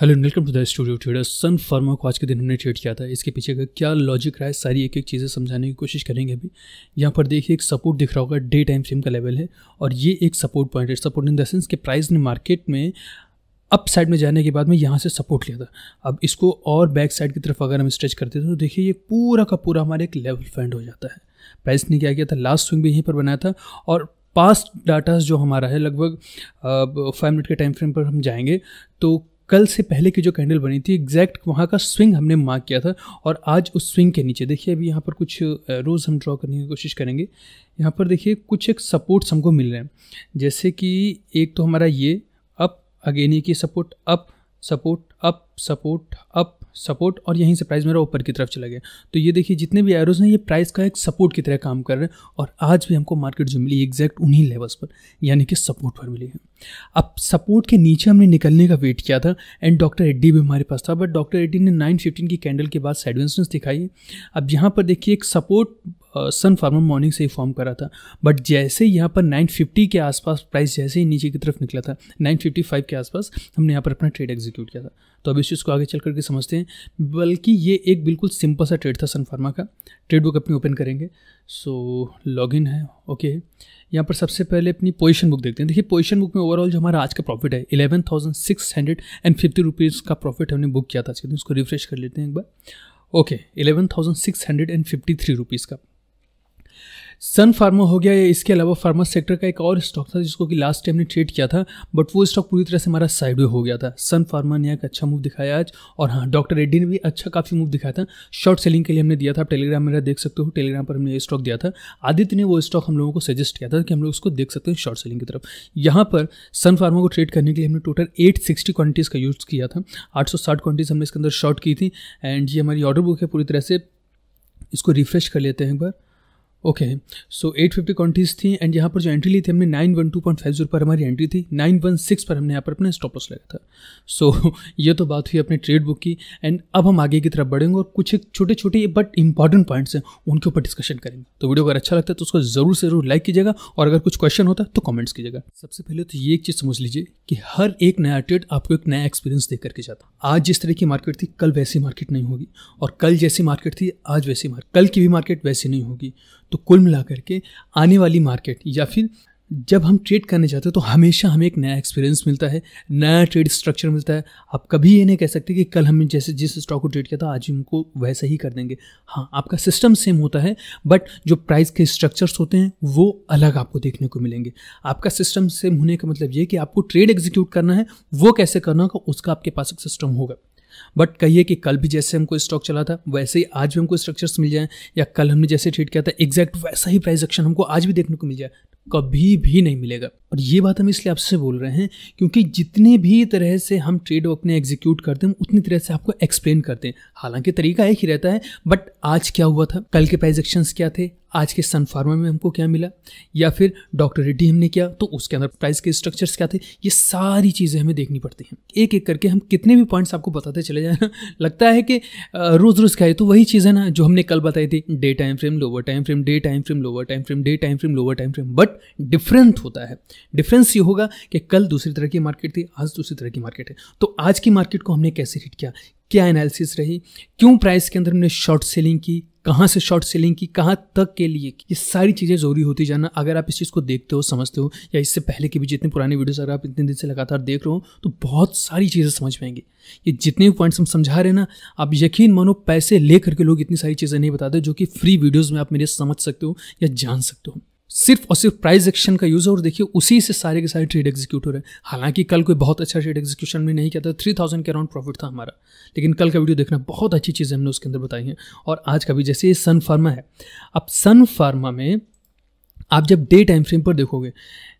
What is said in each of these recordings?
hello welcome to the studio trader Sun Pharma को आज के दिन हमने ट्रेड किया था इसके पीछे का क्या लॉजिक रहा है सारी एक एक चीज़ें समझाने की कोशिश करेंगे अभी यहाँ पर देखिए एक सपोर्ट दिख रहा होगा डे टाइम फ्रेम का लेवल है और ये एक सपोर्ट पॉइंट है सपोर्ट इन द सेंस के प्राइस ने मार्केट में अप साइड में जाने के बाद में यहाँ से सपोर्ट लिया था अब इसको और बैक साइड की तरफ अगर हम स्ट्रेच करते थे तो देखिए ये पूरा का पूरा हमारा एक लेवल फेंड हो जाता है प्राइस ने क्या किया था लास्ट स्विंग भी यहीं पर बनाया था और पास्ट डाटा जो हमारा है लगभग फाइव मिनट के टाइम फ्रेम पर हम जाएंगे तो कल से पहले की जो कैंडल बनी थी एग्जैक्ट वहाँ का स्विंग हमने मार्क किया था और आज उस स्विंग के नीचे देखिए अभी यहाँ पर कुछ रोज़ हम ड्रॉ करने की कोशिश करेंगे यहाँ पर देखिए कुछ एक सपोर्ट्स हमको मिल रहे हैं जैसे कि एक तो हमारा ये अप अगेन ये की support up support up support up support और यहीं से प्राइस मेरा ऊपर की तरफ चला गया तो ये देखिए जितने भी एरोज हैं ये प्राइस का एक सपोर्ट की तरह काम कर रहे हैं और आज भी हमको मार्केट जो मिली एग्जैक्ट उन्हीं लेवल्स पर यानी कि सपोर्ट पर मिली है अब सपोर्ट के नीचे हमने निकलने का वेट किया था एंड डॉक्टर एड्डी भी हमारे पास था बट डॉक्टर एड्डी ने नाइन फिफ्टीन की कैंडल के बाद सेडवेंसेंस दिखाई अब यहाँ पर देखिए एक सपोर्ट सन फार्मा मॉर्निंग से ही फॉर्म करा था बट जैसे यहाँ पर 950 के आसपास प्राइस जैसे ही नीचे की तरफ निकला था 955 के आसपास हमने यहाँ पर अपना ट्रेड एग्जीक्यूट किया था तो अब इस चीज़ को आगे चल करके समझते हैं बल्कि ये एक बिल्कुल सिंपल सा ट्रेड था सन फार्मा का ट्रेड बुक अपनी ओपन करेंगे सो लॉगिन है ओके यहाँ पर सबसे पहले अपनी पोजिशन बुक देखते हैं देखिए पोजिशन बुक में ओवरऑल जो हमारा आज का प्रॉफिट है eleven thousand six hundred and fifty rupees का प्रॉफिट हमने बुक किया था आज के दिन उसको रिफ्रेश कर लेते हैं एक बार okay eleven thousand six hundred and fifty three rupees का सन फार्मा हो गया या इसके अलावा फार्मा सेक्टर का एक और स्टॉक था जिसको कि लास्ट टाइम ने ट्रेड किया था बट वो स्टॉक पूरी तरह से हमारा साइड हो गया था सन फार्मा ने एक अच्छा मूव दिखाया आज और हाँ डॉक्टर रेड्डी ने भी अच्छा काफ़ी मूव दिखाया था शॉर्ट सेलिंग के लिए हमने दिया था आप टेलीग्राम मेरा देख सकते हो टेलीग्राम पर हमने ये स्टॉक दिया था आदित्य ने वो स्टॉक हम लोगों को सजेस्ट किया था कि हम लोग उसको देख सकते हैं शॉर्ट सेलिंग की तरफ यहाँ पर सन फार्मा को ट्रेड करने के लिए हमने टोटल एट सिक्सटी का यूज़ किया था आठ सौ साठ हमने इसके अंदर शॉर्ट की थी एंड ये हमारी ऑर्डर बुक है पूरी तरह से इसको रिफ्रेश कर लेते हैं एक बार ओके सो एट फिफ्टी कॉन्ट्रीज थी एंड यहाँ पर जो एंट्री ली थी हमने nine one two point five zero पर हमारी एंट्री थी नाइन वन सिक्स पर हमने यहाँ पर अपने स्टॉपस लगाया था सो so, ये तो बात हुई अपने ट्रेड बुक की एंड अब हम आगे की तरफ बढ़ेंगे और कुछ एक छोटे छोटे बट इंपॉर्टेंट पॉइंट्स हैं उनके ऊपर डिस्कशन करेंगे तो वीडियो अगर अच्छा लगता है तो उसको ज़रूर से ज़रूर लाइक कीजिएगा और अगर कुछ क्वेश्चन होता है तो कॉमेंट्स कीजिएगा सबसे पहले तो ये एक चीज़ समझ लीजिए कि हर एक नया ट्रेड आपको एक नया एक्सपीरियंस दे करके जाता आज जिस तरह की मार्केट थी कल वैसी मार्केट नहीं होगी और कल जैसी मार्केट थी आज वैसी मार्केट कल की भी मार्केट वैसी नहीं होगी तो कुल मिला करके आने वाली मार्केट या फिर जब हम ट्रेड करने जाते हैं तो हमेशा हमें एक नया एक्सपीरियंस मिलता है नया ट्रेड स्ट्रक्चर मिलता है आप कभी ये नहीं कह सकते कि कल हमने जैसे जिस स्टॉक को ट्रेड किया था आज उनको वैसा ही कर देंगे हाँ आपका सिस्टम सेम होता है बट जो प्राइस के स्ट्रक्चर्स होते हैं वो अलग आपको देखने को मिलेंगे आपका सिस्टम सेम होने का मतलब ये कि आपको ट्रेड एग्जीक्यूट करना है वो कैसे करना होगा उसका आपके पास एक सिस्टम होगा बट कहिए कि कल भी जैसे हमको स्टॉक चला था वैसे ही आज भी हमको स्ट्रक्चर्स मिल जाएँ या कल हमने जैसे ट्रीट किया था एग्जैक्ट वैसा ही प्राइस एक्शन हमको आज भी देखने को मिल जाए कभी भी नहीं मिलेगा और ये बात हम इसलिए आपसे बोल रहे हैं क्योंकि जितने भी तरह से हम ट्रेड अपने एग्जीक्यूट करते हैं उतनी तरह से आपको एक्सप्लेन करते हैं हालांकि तरीका एक ही रहता है बट आज क्या हुआ था कल के प्राइजेक्शन क्या थे आज के सन फार्मा में हमको क्या मिला या फिर डॉक्टर रेड्डी हमने किया तो उसके अंदर प्राइस के स्ट्रक्चर्स क्या थे ये सारी चीज़ें हमें देखनी पड़ती हैं एक एक करके हम कितने भी पॉइंट्स आपको बताते चले जाए ना लगता है कि रोज़ रोज़ है तो वही चीज़ है ना जो हमने कल बताई थी day time frame lower time frame day time frame lower time frame day time frame lower time frame but but different होता है डिफरेंस ये होगा कि कल दूसरी तरह की मार्केट थी आज दूसरी तरह की मार्केट है तो आज की मार्केट को हमने कैसे हिट किया क्या एनालिसिस रही क्यों प्राइस के अंदर हमने शॉर्ट सेलिंग की कहाँ से शॉर्ट सेलिंग की कहाँ तक के लिए ये सारी चीज़ें जरूरी होती जाना अगर आप इस चीज़ को देखते हो समझते हो या इससे पहले के भी जितने पुराने वीडियोस अगर आप इतने दिन से लगातार देख रहे हो तो बहुत सारी चीज़ें समझ पाएंगे ये जितने भी पॉइंट्स हम समझा रहे हैं ना आप यकीन मानो पैसे ले करके लोग इतनी सारी चीज़ें नहीं बताते जो कि फ्री वीडियोज़ में आप मेरे समझ सकते हो या जान सकते हो सिर्फ और सिर्फ प्राइस एक्शन का यूज़ है और देखिए उसी से सारे के सारे ट्रेड एग्जीक्यूट हो रहे हैं हालांकि कल कोई बहुत अच्छा ट्रेड एग्जीक्यूशन भी नहीं किया था थ्री थाउजेंड के अराउंड प्रॉफिट था हमारा लेकिन कल का वीडियो देखना बहुत अच्छी चीज़ हमने उसके अंदर बताई है और आज का भी जैसे ये सन फार्मा है अब सन फार्मा में आप जब डे टाइम फ्रेम पर देखोगे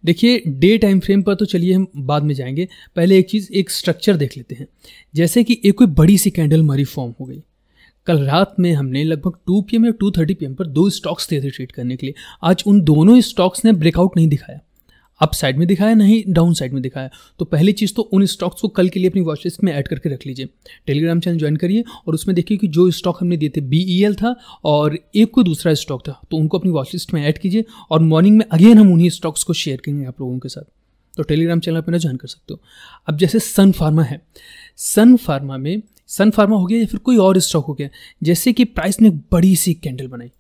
देखिए डे टाइम फ्रेम पर तो चलिए हम बाद में जाएंगे पहले एक चीज़ एक स्ट्रक्चर देख लेते हैं जैसे कि एक कोई बड़ी सी कैंडल मरी फॉर्म हो गई कल रात में हमने लगभग 2 पीएम या 2:30 पीएम पर दो स्टॉक्स दिए थे ट्रेड करने के लिए आज उन दोनों स्टॉक्स ने ब्रेकआउट नहीं दिखाया अप साइड में दिखाया नहीं डाउन साइड में दिखाया तो पहली चीज़ तो उन स्टॉक्स को कल के लिए अपनी वॉचलिस्ट में ऐड करके रख लीजिए टेलीग्राम चैनल ज्वाइन करिए और उसमें देखिए कि जो स्टॉक हमने दिए थे बी e था और एक कोई दूसरा स्टॉक था तो उनको अपनी वॉच लिस्ट में ऐड कीजिए और मॉर्निंग में अगेन हम उन्हीं स्टॉक्स को शेयर करेंगे आप लोगों के साथ तो टेलीग्राम चैनल पर ना ज्वाइन कर सकते हो अब जैसे सन फार्मा है सन फार्मा में सन फार्मा हो गया या फिर कोई और स्टॉक हो गया जैसे कि प्राइस ने बड़ी सी कैंडल बनाई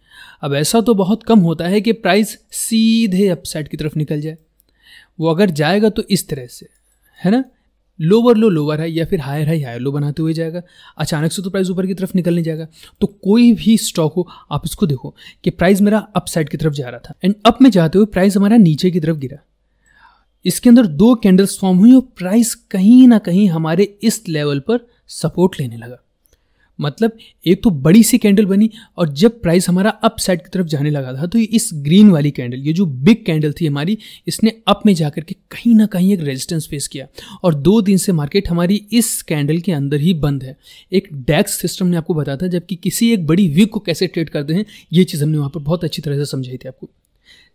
अब ऐसा तो बहुत कम होता है कि प्राइस सीधे अपसाइड की तरफ निकल जाए वो अगर जाएगा तो इस तरह से है ना लोअर लो लोअर है या फिर हायर हाई हायर लो बनाते हुए जाएगा अचानक से तो प्राइस ऊपर की तरफ निकल नहीं जाएगा तो कोई भी स्टॉक हो आप इसको देखो कि प्राइस मेरा अप साइड की तरफ जा रहा था एंड अप में जाते हुए प्राइस हमारा नीचे की तरफ गिरा इसके अंदर दो कैंडल्स फॉर्म हुई और प्राइस कहीं ना कहीं हमारे इस लेवल पर सपोर्ट लेने लगा मतलब एक तो बड़ी सी कैंडल बनी और जब प्राइस हमारा अप साइड की तरफ जाने लगा था तो इस ग्रीन वाली कैंडल ये जो बिग कैंडल थी हमारी इसने अप में कर के कहीं ना कहीं एक रेजिस्टेंस फेस किया और दो दिन से मार्केट हमारी इस कैंडल के अंदर ही बंद है एक डैक्स सिस्टम ने आपको बताया था जबकि किसी एक बड़ी वीक को कैसे ट्रेड करते हैं ये चीज़ हमने वहाँ पर बहुत अच्छी तरह से समझाई थी आपको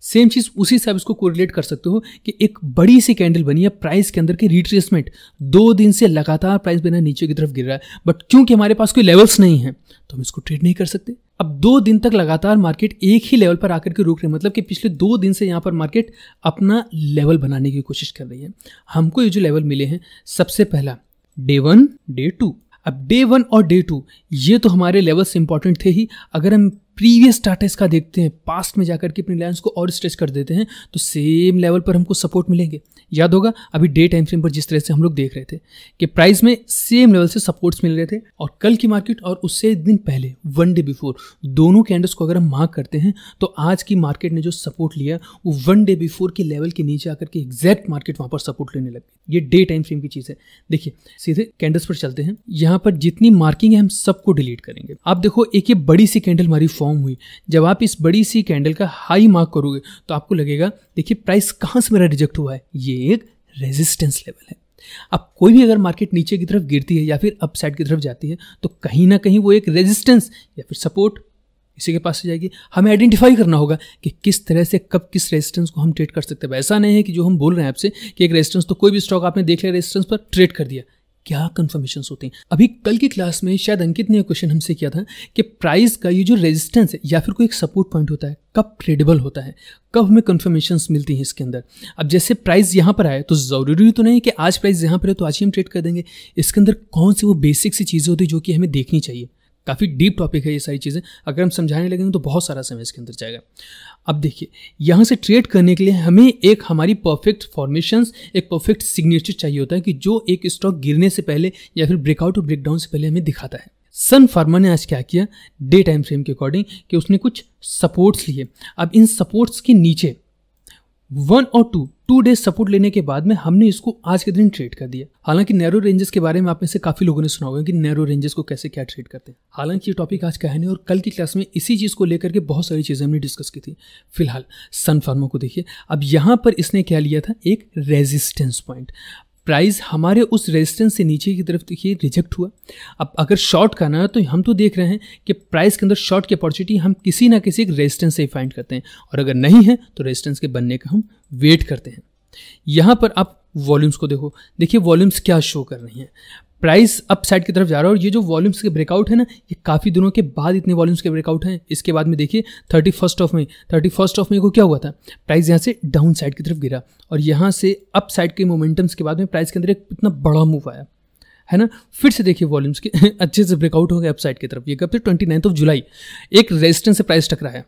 सेम चीज़ उसी हिसाब इसको कोरिलेट कर सकते हो कि एक बड़ी सी कैंडल बनी है प्राइस के अंदर की रिट्रेसमेंट दो दिन से लगातार प्राइस बिना नीचे की तरफ गिर रहा है बट क्योंकि हमारे पास कोई लेवल्स नहीं है तो हम इसको ट्रेड नहीं कर सकते अब दो दिन तक लगातार मार्केट एक ही लेवल पर आकर के रुक रहे मतलब कि पिछले दो दिन से यहाँ पर मार्केट अपना लेवल बनाने की कोशिश कर रही है हमको ये जो लेवल मिले हैं सबसे पहला डे वन डे टू अब डे वन और डे टू ये तो हमारे लेवल से इंपॉर्टेंट थे ही अगर हम प्रीवियस डाटा इसका देखते हैं पास्ट में जाकर के अपनी लाइन्स को और स्ट्रेच कर देते हैं तो सेम लेवल पर हमको सपोर्ट मिलेंगे याद होगा अभी डे टाइम फ्रेम पर जिस तरह से हम लोग देख रहे थे कि प्राइस में सेम लेवल से सपोर्ट्स मिल रहे थे और कल की मार्केट और उससे दिन पहले वन डे बिफोर दोनों कैंडल्स को अगर हम मार्क करते हैं तो आज की मार्केट ने जो सपोर्ट लिया वो वन डे बिफोर के लेवल के नीचे आकर के एग्जैक्ट मार्केट वहाँ पर सपोर्ट लेने लग गई ये डे टाइम फ्रेम की चीज़ है देखिए सीधे कैंडल्स पर चलते हैं यहाँ पर जितनी मार्किंग है हम सबको डिलीट करेंगे आप देखो एक ये बड़ी सी कैंडल हमारी फॉर्म फॉर्म हुई जब आप इस बड़ी सी कैंडल का हाई मार्क करोगे तो आपको लगेगा देखिए प्राइस कहाँ से मेरा रिजेक्ट हुआ है ये एक रेजिस्टेंस लेवल है अब कोई भी अगर मार्केट नीचे की तरफ गिरती है या फिर अपसाइड की तरफ जाती है तो कहीं ना कहीं वो एक रेजिस्टेंस या फिर सपोर्ट इसी के पास से जाएगी हमें आइडेंटिफाई करना होगा कि किस तरह से कब किस रेजिस्टेंस को हम ट्रेड कर सकते हैं ऐसा नहीं है कि जो हम बोल रहे हैं आपसे कि एक रेजिस्टेंस तो कोई भी स्टॉक आपने देख लिया रेजिस्टेंस पर ट्रेड कर दिया क्या कन्फर्मेशन होते हैं अभी कल की क्लास में शायद अंकित ने क्वेश्चन हमसे किया था कि प्राइस का ये जो रेजिस्टेंस है या फिर कोई एक सपोर्ट पॉइंट होता है कब क्रेडिबल होता है कब हमें कन्फर्मेशन मिलती हैं इसके अंदर अब जैसे प्राइस यहाँ पर आए तो ज़रूरी तो नहीं कि आज प्राइस यहाँ पर है तो आज ही हम ट्रेड कर देंगे इसके अंदर कौन सी वो बेसिक सी चीज़ें होती है जो कि हमें देखनी चाहिए काफ़ी डीप टॉपिक है ये सारी चीज़ें अगर हम समझाने लगेंगे तो बहुत सारा समय इसके अंदर जाएगा अब देखिए यहाँ से ट्रेड करने के लिए हमें एक हमारी परफेक्ट फॉर्मेशन एक परफेक्ट सिग्नेचर चाहिए होता है कि जो एक स्टॉक गिरने से पहले या फिर ब्रेकआउट और ब्रेकडाउन से पहले हमें दिखाता है सन फार्मा ने आज क्या किया डे टाइम फ्रेम के अकॉर्डिंग कि उसने कुछ सपोर्ट्स लिए अब इन सपोर्ट्स के नीचे वन और टू टू डेज सपोर्ट लेने के बाद में हमने इसको आज के दिन ट्रेड कर दिया हालांकि नैरो रेंजेस के बारे में आप में से काफी लोगों ने सुना होगा कि नैरो रेंजेस को कैसे क्या ट्रेड करते हैं हालांकि ये टॉपिक आज का है नहीं और कल की क्लास में इसी चीज को लेकर के बहुत सारी चीजें हमने डिस्कस की थी फिलहाल सन फार्मा को देखिए अब यहाँ पर इसने क्या लिया था एक रेजिस्टेंस पॉइंट प्राइस हमारे उस रेजिस्टेंस से नीचे की तरफ देखिए रिजेक्ट हुआ अब अगर शॉर्ट करना है तो हम तो देख रहे हैं कि प्राइस के अंदर शॉर्ट की अपॉर्चुनिटी हम किसी ना किसी एक रेजिस्टेंस से फाइंड करते हैं और अगर नहीं है तो रेजिस्टेंस के बनने का हम वेट करते हैं यहाँ पर आप वॉल्यूम्स को देखो देखिए वॉल्यूम्स क्या शो कर रही हैं प्राइस अप साइड की तरफ जा रहा है और ये जो वॉल्यूम्स के ब्रेकआउट है ना ये काफ़ी दिनों के बाद इतने वॉल्यूम्स के ब्रेकआउट हैं इसके बाद में देखिए thirty first of May thirty first of May को क्या हुआ था प्राइस यहाँ से डाउन साइड की तरफ गिरा और यहाँ से अप साइड के मोमेंटम्स के बाद में प्राइस के अंदर एक इतना बड़ा मूव आया है ना फिर से देखिए वॉल्यूम्स के अच्छे से ब्रेकआउट हो गए साइड की तरफ ये कब थे ट्वेंटी नाइन्थ ऑफ जुलाई एक रेजिस्टेंस से प्राइस टकरा है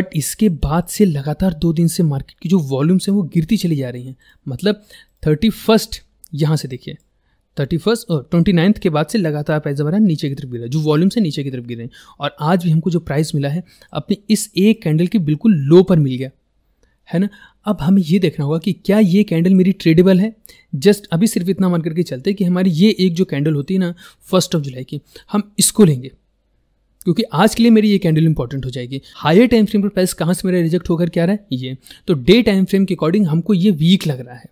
बट इसके बाद से लगातार दो दिन से मार्केट की जो वॉल्यूम्स हैं वो गिरती चली जा रही हैं मतलब थर्टी फर्स्ट यहाँ से देखिए थर्टी फर्स्ट और ट्वेंटी नाइन्थ के बाद से लगातार प्राइस हमारा नीचे की तरफ गिरा जो वॉल्यूम से नीचे की तरफ गिरे और आज भी हमको जो प्राइस मिला है अपने इस एक कैंडल के बिल्कुल लो पर मिल गया है ना अब हमें ये देखना होगा कि क्या ये कैंडल मेरी ट्रेडेबल है जस्ट अभी सिर्फ इतना मान करके चलते कि हमारी ये एक जो कैंडल होती है ना फर्स्ट ऑफ जुलाई की हम इसको लेंगे क्योंकि आज के लिए मेरी ये कैंडल इंपॉर्टेंट हो जाएगी हायर टाइम फ्रेम पर प्राइस कहाँ से मेरा रिजेक्ट होकर क्या रहा है ये तो डे टाइम फ्रेम के अकॉर्डिंग हमको ये वीक लग रहा है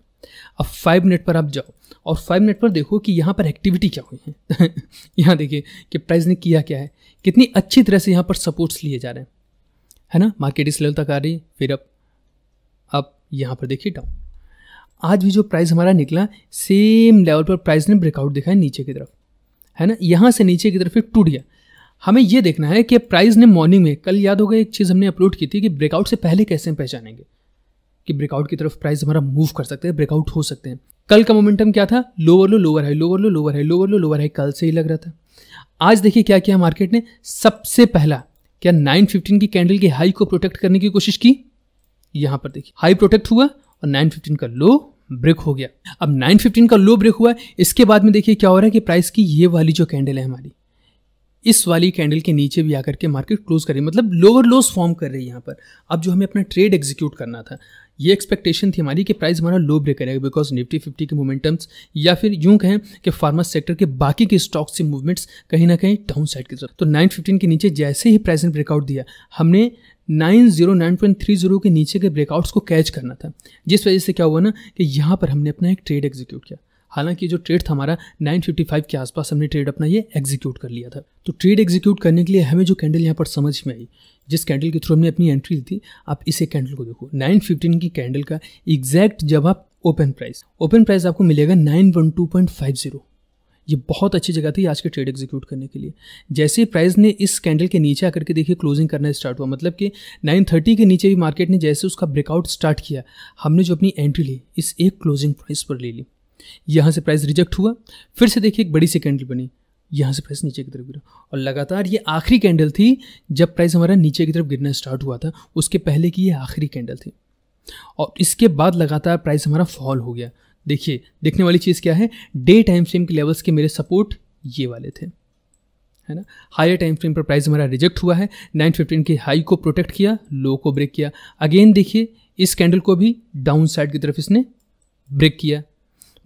अब फाइव मिनट पर आप जाओ और फाइव मिनट पर देखो कि यहाँ पर एक्टिविटी क्या हुई है यहाँ देखिए कि प्राइस ने किया क्या है कितनी अच्छी तरह से यहाँ पर सपोर्ट्स लिए जा रहे हैं है ना मार्केट इस लेवल तक आ रही फिर अब अब यहाँ पर देखिए डाउन आज भी जो प्राइस हमारा निकला सेम लेवल पर प्राइस ने ब्रेकआउट दिखाया नीचे की तरफ है ना यहाँ से नीचे की तरफ एक टूट गया हमें यह देखना है कि प्राइस ने मॉर्निंग में कल याद होगा एक चीज़ हमने अपलोड की थी कि ब्रेकआउट से पहले कैसे हम पहचानेंगे कि ब्रेकआउट की तरफ प्राइस हमारा मूव कर सकते हैं ब्रेकआउट हो सकते हैं कल का मोमेंटम क्या था lower low lower high lower low lower high lower low lower high कल से ही लग रहा था आज देखिए क्या किया मार्केट ने सबसे पहला क्या 915 की कैंडल की हाई को प्रोटेक्ट करने की कोशिश की यहां पर देखिए हाई प्रोटेक्ट हुआ और 915 का लो ब्रेक हो गया अब 915 का लो ब्रेक हुआ इसके बाद में देखिए क्या हो रहा है कि प्राइस की ये वाली जो कैंडल है हमारी इस वाली कैंडल के नीचे भी आकर के मार्केट क्लोज कर रही मतलब लोअर लोस फॉर्म कर रही है यहाँ पर अब जो हमें अपना ट्रेड एग्जीक्यूट करना था ये एक्सपेक्टेशन थी हमारी कि प्राइस हमारा लो ब्रेक करेगा बिकॉज निफ्टी फिफ्टी के मोमेंटम्स या फिर यूं कहें कि फार्मा सेक्टर के बाकी के स्टॉक्स से मूवमेंट्स कहीं ना कहीं डाउन साइड की तरफ तो नाइन फिफ्टीन के नीचे जैसे ही प्राइस ने ब्रेकआउट दिया हमने जीरो के नीचे के ब्रेकआउट्स को कैच करना था जिस वजह से क्या हुआ ना कि यहाँ पर हमने अपना एक ट्रेड एग्जीक्यूट किया हालांकि जो ट्रेड था हमारा 955 के आसपास हमने ट्रेड अपना ये एग्जीक्यूट कर लिया था तो ट्रेड एग्जीक्यूट करने के लिए हमें जो कैंडल यहाँ पर समझ में आई जिस कैंडल के थ्रू हमने अपनी एंट्री ली थी आप इसे कैंडल को देखो 915 की कैंडल का एग्जैक्ट जब आप ओपन प्राइस ओपन प्राइस आपको मिलेगा 912.50 ये बहुत अच्छी जगह थी आज के ट्रेड एग्जीक्यूट करने के लिए जैसे ही प्राइस ने इस कैंडल के नीचे आकर के देखिए क्लोजिंग करना स्टार्ट हुआ मतलब कि 930 के नीचे भी मार्केट ने जैसे उसका ब्रेकआउट स्टार्ट किया हमने जो अपनी एंट्री ली इस एक क्लोजिंग प्राइस पर ले ली यहाँ से प्राइस रिजेक्ट हुआ फिर से देखिए एक बड़ी सी कैंडल बनी यहाँ से प्राइस नीचे की तरफ गिरा और लगातार ये आखिरी कैंडल थी जब प्राइस हमारा नीचे की तरफ गिरना स्टार्ट हुआ था उसके पहले की ये आखिरी कैंडल थी और इसके बाद लगातार प्राइस हमारा फॉल हो गया देखिए देखने वाली चीज़ क्या है डे टाइम फ्रेम के लेवल्स के मेरे सपोर्ट ये वाले थे है ना हायर टाइम फ्रेम पर प्राइस हमारा रिजेक्ट हुआ है 915 के हाई को प्रोटेक्ट किया लो को ब्रेक किया अगेन देखिए इस कैंडल को भी डाउन साइड की तरफ इसने ब्रेक किया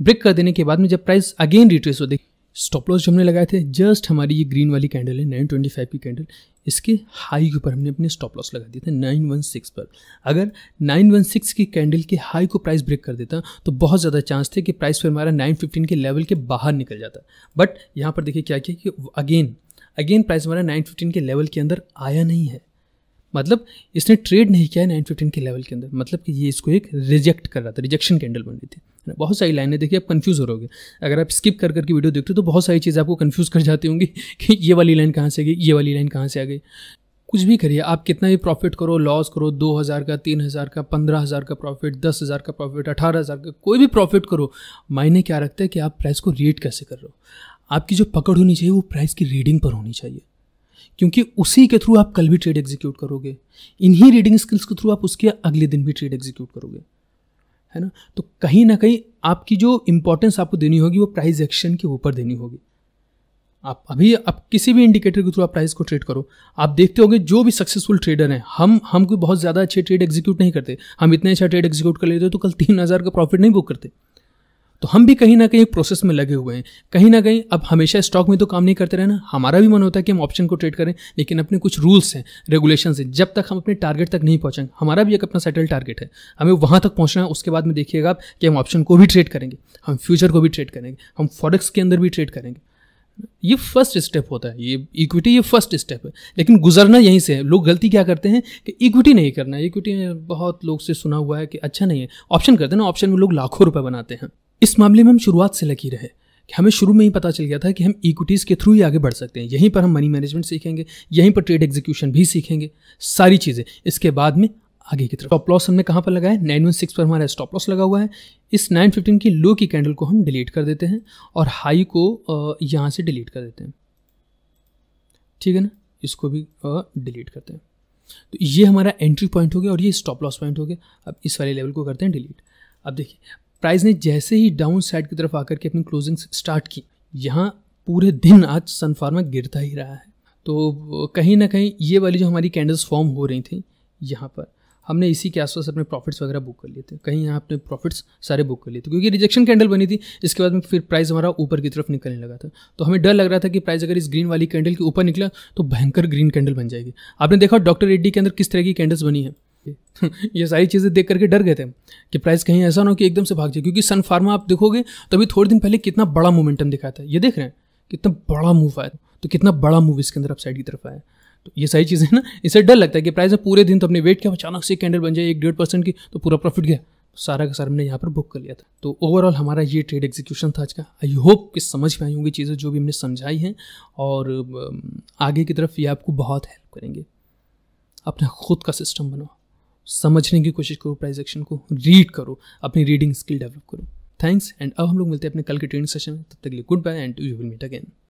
ब्रेक कर देने के बाद में जब प्राइस अगेन रिट्रेस देखिए स्टॉप लॉस जो हमने लगाए थे जस्ट हमारी ये ग्रीन वाली कैंडल है नाइन ट्वेंटी फाइव की कैंडल इसके हाई के ऊपर हमने अपने स्टॉप लॉस लगा दिए थे नाइन वन सिक्स पर अगर नाइन वन सिक्स की कैंडल के हाई को प्राइस ब्रेक कर देता तो बहुत ज़्यादा चांस थे कि प्राइस फिर हमारा नाइन फिफ्टीन के लेवल के बाहर निकल जाता बट यहाँ पर देखिए क्या किया कि अगेन अगेन प्राइस हमारा नाइन फिफ्टीन के लेवल के अंदर आया नहीं है मतलब इसने ट्रेड नहीं किया है नाइन फिफ्टीन के लेवल के अंदर मतलब कि ये इसको एक रिजेक्ट कर रहा था रिजेक्शन कैंडल बन रही थी बहुत सारी लाइनें देखिए आप कन्फ्यूज़ हो रहोगे अगर आप स्किप कर करके वीडियो देखते हो तो बहुत सारी चीज़ें आपको कन्फ्यूज़ कर जाती होंगी कि ये वाली लाइन कहाँ से आ गई ये वाली लाइन कहाँ से आ गई कुछ भी करिए आप कितना भी प्रॉफिट करो लॉस करो दो हज़ार का तीन हज़ार का पंद्रह हज़ार का प्रॉफिट दस हज़ार का प्रॉफिट अठारह हज़ार का कोई भी प्रॉफिट करो मायने क्या रखता है कि आप प्राइस को रीड कैसे कर रहे हो आपकी जो पकड़ होनी चाहिए वो प्राइस की रीडिंग पर होनी चाहिए क्योंकि उसी के थ्रू आप कल भी ट्रेड एग्जीक्यूट करोगे इन्हीं रीडिंग स्किल्स के थ्रू आप उसके अगले दिन भी ट्रेड एग्जीक्यूट करोगे है ना तो कहीं ना कहीं आपकी जो इंपॉर्टेंस आपको देनी होगी वो प्राइस एक्शन के ऊपर देनी होगी आप अभी आप किसी भी इंडिकेटर के थ्रू आप प्राइस को ट्रेड करो आप देखते होंगे जो भी सक्सेसफुल ट्रेडर हैं हम हम कोई बहुत ज़्यादा अच्छे ट्रेड एग्जीक्यूट नहीं करते हम इतने अच्छा ट्रेड एग्जीक्यूट कर लेते तो कल तीन हज़ार का प्रॉफिट नहीं बुक करते तो हम भी कहीं ना कहीं प्रोसेस में लगे हुए हैं कहीं ना कहीं अब हमेशा स्टॉक में तो काम नहीं करते रहना हमारा भी मन होता है कि हम ऑप्शन को ट्रेड करें लेकिन अपने कुछ रूल्स हैं रेगुलेशन हैं जब तक हम अपने टारगेट तक नहीं पहुँचेंगे हमारा भी एक अपना सेटल टारगेट है हमें वहाँ तक पहुँचना है उसके बाद में देखिएगा आप कि हम ऑप्शन को भी ट्रेड करेंगे हम फ्यूचर को भी ट्रेड करेंगे हम फॉरेक्स के अंदर भी ट्रेड करेंगे ये फर्स्ट स्टेप होता है ये इक्विटी ये फर्स्ट स्टेप है लेकिन गुजरना यहीं से है लोग गलती क्या करते हैं कि इक्विटी नहीं करना है इक्विटी बहुत लोग से सुना हुआ है कि अच्छा नहीं है ऑप्शन करते हैं ना ऑप्शन में लोग लाखों रुपए बनाते हैं इस मामले में हम शुरुआत से लकी रहे कि हमें शुरू में ही पता चल गया था कि हम इक्विटीज़ के थ्रू ही आगे बढ़ सकते हैं यहीं पर हम मनी मैनेजमेंट सीखेंगे यहीं पर ट्रेड एग्जीक्यूशन भी सीखेंगे सारी चीज़ें इसके बाद में आगे की तरफ स्टॉप लॉस हमने कहाँ पर लगाया नाइन वन सिक्स पर हमारा स्टॉप लॉस लगा हुआ है इस नाइन फिफ्टीन की लो की कैंडल को हम डिलीट कर देते हैं और हाई को यहाँ से डिलीट कर देते हैं ठीक है ना इसको भी डिलीट करते हैं तो ये हमारा एंट्री पॉइंट हो गया और ये स्टॉप लॉस पॉइंट हो गया अब इस वाले लेवल को करते हैं डिलीट अब देखिए प्राइस ने जैसे ही डाउन साइड की तरफ आकर के अपनी क्लोजिंग स्टार्ट की यहाँ पूरे दिन आज सनफार्मा गिरता ही रहा है तो कहीं ना कहीं ये वाली जो हमारी कैंडल्स फॉर्म हो रही थी यहाँ पर हमने इसी के आसपास अपने प्रॉफिट्स वगैरह बुक कर लिए थे कहीं यहाँ अपने प्रॉफिट्स सारे बुक कर लिए थे क्योंकि रिजेक्शन कैंडल बनी थी इसके बाद में फिर प्राइस हमारा ऊपर की तरफ निकलने लगा था तो हमें डर लग रहा था कि प्राइस अगर इस ग्रीन वाली कैंडल के ऊपर निकला तो भयंकर ग्रीन कैंडल बन जाएगी आपने देखा डॉक्टर रेड्डी के अंदर किस तरह की कैंडल्स बनी है ये सारी चीज़ें देख करके डर गए थे कि प्राइस कहीं ऐसा ना हो कि एकदम से भाग जाए क्योंकि सन फार्मा आप देखोगे तो अभी थोड़े दिन पहले कितना बड़ा मोमेंटम दिखाया था ये देख रहे हैं कितना बड़ा मूव आया तो कितना बड़ा मूव इसके अंदर अपसाइड की तरफ आया तो ये सारी चीज़ें ना इसे डर लगता है कि प्राइस में पूरे दिन तो अपने वेट किया अचानक से कैंडल बन जाए एक डेढ़ परसेंट की तो पूरा प्रॉफिट गया तो सारा का सारा हमने यहाँ पर बुक कर लिया था तो ओवरऑल हमारा ये ट्रेड एग्जीक्यूशन था आज का आई होप कि समझ में आई होंगी चीज़ें जो भी हमने समझाई हैं और आगे की तरफ ये आपको बहुत हेल्प करेंगे अपना खुद का सिस्टम बनाओ समझने की कोशिश करो प्राइस एक्शन को रीड करो अपनी रीडिंग स्किल डेवलप करो थैंक्स एंड अब हम लोग मिलते हैं अपने कल के ट्रेनिंग सेशन में तब तक लिए goodbye and you will meet again